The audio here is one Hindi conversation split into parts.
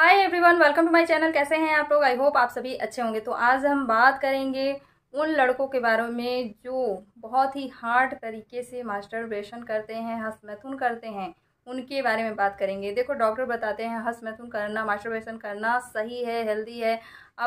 hi everyone welcome to my channel कैसे हैं आप लोग आई होप आप सभी अच्छे होंगे तो आज हम बात करेंगे उन लड़कों के बारे में जो बहुत ही हार्ड तरीके से मास्टरबेशन करते हैं हसमैथुन करते हैं उनके बारे में बात करेंगे देखो डॉक्टर बताते हैं हसमैथुन करना मास्टरबेशन करना सही है हेल्दी है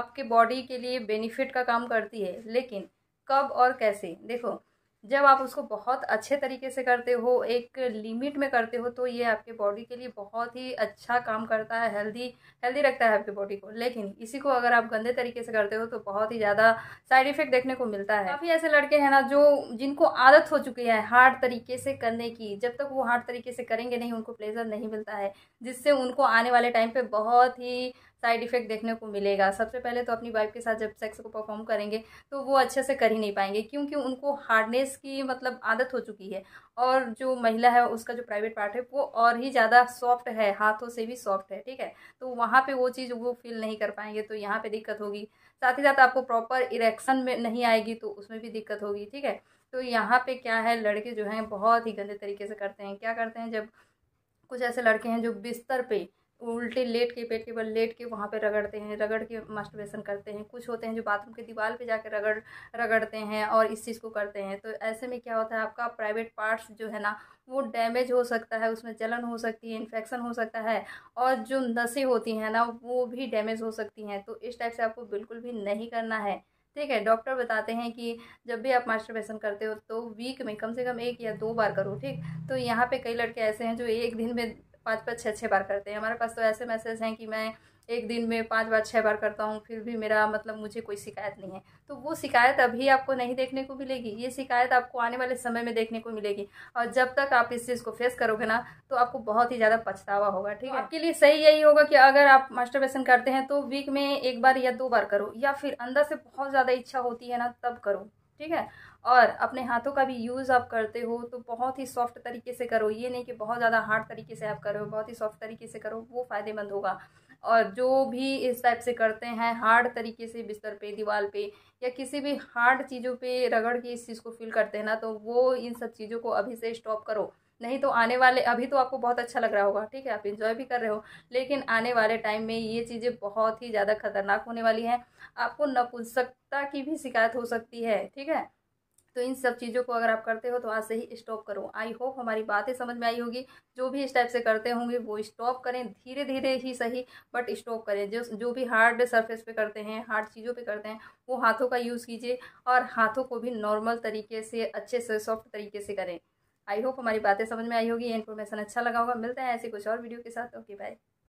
आपके बॉडी के लिए बेनिफिट का काम करती है लेकिन कब और कैसे देखो जब आप उसको बहुत अच्छे तरीके से करते हो एक लिमिट में करते हो तो ये आपके बॉडी के लिए बहुत ही अच्छा काम करता है हेल्दी हेल्दी रखता है आपकी बॉडी को लेकिन इसी को अगर आप गंदे तरीके से करते हो तो बहुत ही ज़्यादा साइड इफ़ेक्ट देखने को मिलता है काफ़ी ऐसे लड़के हैं ना जो जिनको आदत हो चुकी है हार्ड तरीके से करने की जब तक वो हार्ड तरीके से करेंगे नहीं उनको प्लेजर नहीं मिलता है जिससे उनको आने वाले टाइम पर बहुत ही साइड इफेक्ट देखने को मिलेगा सबसे पहले तो अपनी वाइफ के साथ जब सेक्स को परफॉर्म करेंगे तो वो अच्छे से कर ही नहीं पाएंगे क्योंकि उनको हार्डनेस की मतलब आदत हो चुकी है और जो महिला है उसका जो प्राइवेट पार्ट है वो और ही ज़्यादा सॉफ्ट है हाथों से भी सॉफ्ट है ठीक है तो वहाँ पर वो चीज़ वो फील नहीं कर पाएंगे तो यहाँ पर दिक्कत होगी साथ ही साथ आपको प्रॉपर इरेक्शन में नहीं आएगी तो उसमें भी दिक्कत होगी ठीक है तो यहाँ पर क्या है लड़के जो हैं बहुत ही गंदे तरीके से करते हैं क्या करते हैं जब कुछ ऐसे लड़के हैं जो बिस्तर पे उल्टे लेट के पेट के बल लेट के वहाँ पे रगड़ते हैं रगड़ के मास्टरबेशन करते हैं कुछ होते हैं जो बाथरूम के दीवार पे जाके रगड़ रगड़ते हैं और इस चीज़ को करते हैं तो ऐसे में क्या होता है आपका प्राइवेट पार्ट्स जो है ना वो डैमेज हो सकता है उसमें जलन हो सकती है इन्फेक्शन हो सकता है और जो नसें होती हैं ना वो भी डैमेज हो सकती हैं तो इस टाइप से आपको बिल्कुल भी नहीं करना है ठीक है डॉक्टर बताते हैं कि जब भी आप मास्टरबेशन करते हो तो वीक में कम से कम एक या दो बार करो ठीक तो यहाँ पे कई लड़के ऐसे हैं जो एक दिन में पाँच पाँच छः छः बार करते हैं हमारे पास तो ऐसे मैसेज हैं कि मैं एक दिन में पाँच बार छः बार करता हूँ फिर भी मेरा मतलब मुझे कोई शिकायत नहीं है तो वो शिकायत अभी आपको नहीं देखने को मिलेगी ये शिकायत आपको आने वाले समय में देखने को मिलेगी और जब तक आप इस चीज़ को फेस करोगे ना तो आपको बहुत ही ज़्यादा पछतावा होगा ठीक है आपके लिए सही यही होगा कि अगर आप मास्टर करते हैं तो वीक में एक बार या दो बार करो या फिर अंदर से बहुत ज़्यादा इच्छा होती है ना तब करो ठीक है और अपने हाथों का भी यूज़ आप करते हो तो बहुत ही सॉफ्ट तरीके से करो ये नहीं कि बहुत ज़्यादा हार्ड तरीके से आप करो बहुत ही सॉफ्ट तरीके से करो वो फ़ायदेमंद होगा और जो भी इस टाइप से करते हैं हार्ड तरीके से बिस्तर पे दीवार पे या किसी भी हार्ड चीज़ों पे रगड़ के इस चीज़ को फील करते हैं ना तो वो इन सब चीज़ों को अभी से स्टॉप करो नहीं तो आने वाले अभी तो आपको बहुत अच्छा लग रहा होगा ठीक है आप इन्जॉय भी कर रहे हो लेकिन आने वाले टाइम में ये चीज़ें बहुत ही ज़्यादा खतरनाक होने वाली हैं आपको नपुंसकता की भी शिकायत हो सकती है ठीक है तो इन सब चीज़ों को अगर आप करते हो तो आज से ही स्टॉप करो आई होप हमारी बातें समझ में आई होगी जो भी इस टाइप से करते होंगे वो स्टॉप करें धीरे धीरे ही सही बट स्टॉप करें जो जो भी हार्ड सरफेस पे करते हैं हार्ड चीज़ों पे करते हैं वो हाथों का यूज़ कीजिए और हाथों को भी नॉर्मल तरीके से अच्छे से सॉफ्ट तरीके से करें आई होप हमारी बातें समझ में आई होगी ये इन्फॉर्मेशन अच्छा लगा होगा मिलते हैं ऐसी कुछ और वीडियो के साथ ओके बाय